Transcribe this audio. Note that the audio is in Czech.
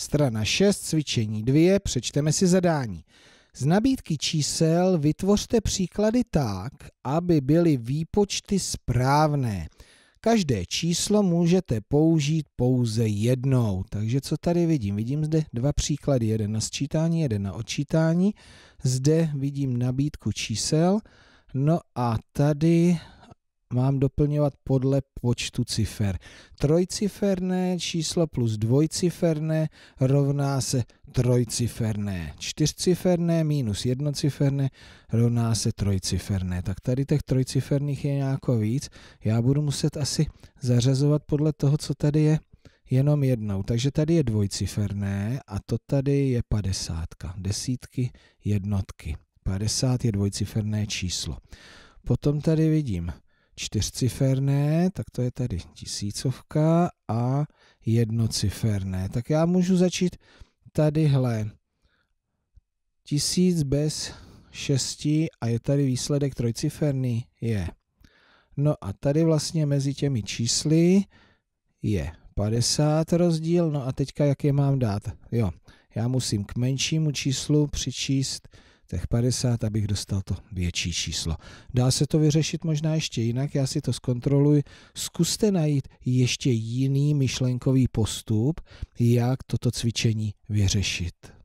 Strana 6, cvičení 2, přečteme si zadání. Z nabídky čísel vytvořte příklady tak, aby byly výpočty správné. Každé číslo můžete použít pouze jednou. Takže co tady vidím? Vidím zde dva příklady, jeden na sčítání, jeden na odčítání. Zde vidím nabídku čísel. No a tady mám doplňovat podle počtu cifer. Trojciferné číslo plus dvojciferné rovná se trojciferné. Čtyřciferné minus jednociferné rovná se trojciferné. Tak tady těch trojciferných je nějako víc. Já budu muset asi zařazovat podle toho, co tady je jenom jednou. Takže tady je dvojciferné a to tady je padesátka. Desítky, jednotky. 50 je dvojciferné číslo. Potom tady vidím čtyřciferné, tak to je tady tisícovka a jednociferné. Tak já můžu začít tadyhle. Tisíc bez šesti a je tady výsledek trojciferný? Je. No a tady vlastně mezi těmi čísly je 50 rozdíl, no a teďka jak je mám dát? Jo, já musím k menšímu číslu přičíst těch 50, abych dostal to větší číslo. Dá se to vyřešit možná ještě jinak, já si to zkontroluji. Zkuste najít ještě jiný myšlenkový postup, jak toto cvičení vyřešit.